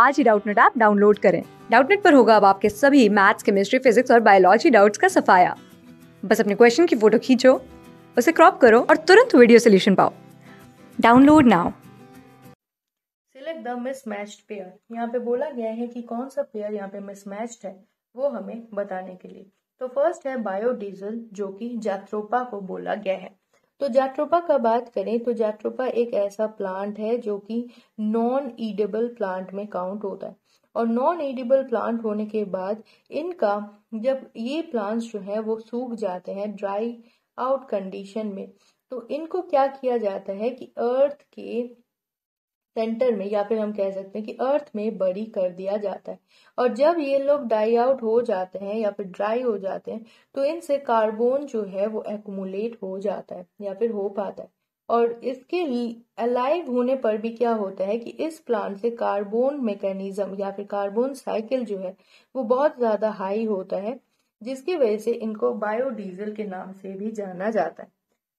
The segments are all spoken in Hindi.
आज ही डाउटनेट ऐप डाउनलोड करें डाउटनेट पर होगा अब आपके सभी मैथ्स केमिस्ट्री फिजिक्स और बायोलॉजी डाउट्स का सफाया बस अपने क्वेश्चन की फोटो खींचो उसे क्रॉप करो और तुरंत वीडियो सोल्यूशन पाओ download now select the mismatched pair यहाँ पे बोला गया है कि कौन सा पेयर यहाँ पे मिसमैच्ड है वो हमें बताने के लिए तो फर्स्ट है बायोडीजल जो कि जैथ्रोपा को बोला गया है तो जाट्रोपा का बात करें तो जाट्रोपा एक ऐसा प्लांट है जो कि नॉन ईडेबल प्लांट में काउंट होता है और नॉन ईडेबल प्लांट होने के बाद इनका जब ये प्लांट्स जो है वो सूख जाते हैं ड्राई आउट कंडीशन में तो इनको क्या किया जाता है कि अर्थ के सेंटर में या फिर हम कह सकते हैं कि अर्थ में बड़ी कर दिया जाता है और जब ये लोग डाई आउट हो जाते हैं या फिर ड्राई हो जाते हैं तो इनसे कार्बोन जो है वो एकुमुलेट हो जाता है या फिर हो पाता है और इसके अलाइव होने पर भी क्या होता है कि इस प्लांट से कार्बोन मैकेनिज्म या फिर कार्बोन साइकिल जो है वो बहुत ज़्यादा हाई होता है जिसकी वजह से इनको बायोडीजल के नाम से भी जाना जाता है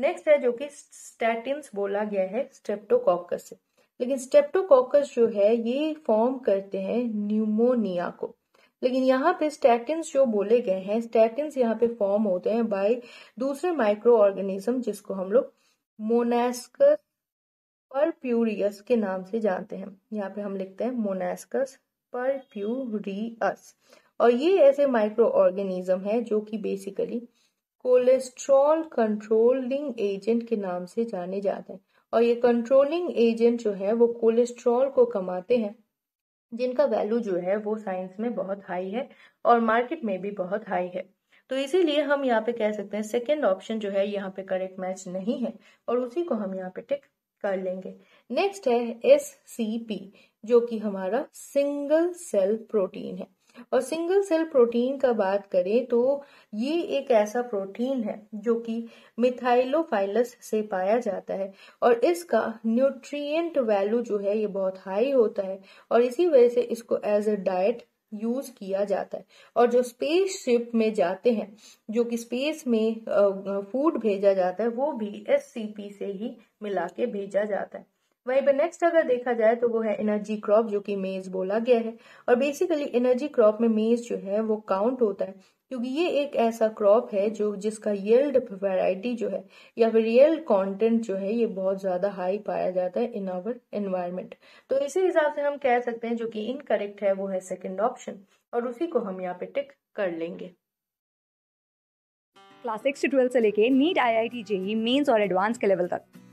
नेक्स्ट है जो कि स्टैटिन बोला गया है स्ट्रेप्टोकॉकस से लेकिन स्टेप्टोकोकस जो है ये फॉर्म करते हैं न्यूमोनिया को लेकिन यहाँ पे स्टैटिन्स जो बोले गए हैं स्टैटिन्स यहाँ पे फॉर्म होते हैं बाय दूसरे माइक्रो ऑर्गेनिज्म जिसको हम लोग पर प्यूरियस के नाम से जानते हैं यहाँ पे हम लिखते हैं पर प्यूरियस और ये ऐसे माइक्रो ऑर्गेनिज्म है जो कि बेसिकली कोलेस्ट्रॉल कंट्रोलिंग एजेंट के नाम से जाने जाते हैं और ये कंट्रोलिंग एजेंट जो है वो कोलेस्ट्रॉल को कमाते हैं जिनका वैल्यू जो है वो साइंस में बहुत हाई है और मार्केट में भी बहुत हाई है तो इसीलिए हम यहाँ पे कह सकते हैं सेकेंड ऑप्शन जो है यहाँ पे करेक्ट मैच नहीं है और उसी को हम यहाँ पे टिक कर लेंगे नेक्स्ट है एस जो कि हमारा सिंगल सेल प्रोटीन है और सिंगल सेल प्रोटीन का बात करें तो ये एक ऐसा प्रोटीन है जो कि मिथाइलोफाइलस से पाया जाता है और इसका न्यूट्रिएंट वैल्यू जो है ये बहुत हाई होता है और इसी वजह से इसको एज अ डाइट यूज किया जाता है और जो स्पेस शिप में जाते हैं जो कि स्पेस में फूड भेजा जाता है वो भी एस से ही मिला के भेजा जाता है वहीं पर नेक्स्ट अगर देखा जाए तो वो है एनर्जी क्रॉप जो कि मेज बोला गया है और बेसिकली एनर्जी क्रॉप में मेज जो है वो काउंट होता है क्योंकि ये एक ऐसा क्रॉप है जो जिसका येल्ड वैरायटी जो है या फिर येल्ड कंटेंट जो है ये बहुत ज्यादा हाई पाया जाता है इन आवर एनवायरमेंट तो इसी हिसाब से हम कह सकते हैं जो कि इनकरेक्ट है वो है सेकेंड ऑप्शन और उसी को हम यहाँ पे टिक कर लेंगे क्लास सिक्स से से लेके NEET I I T JEE mains और एडवांस के लेवल तक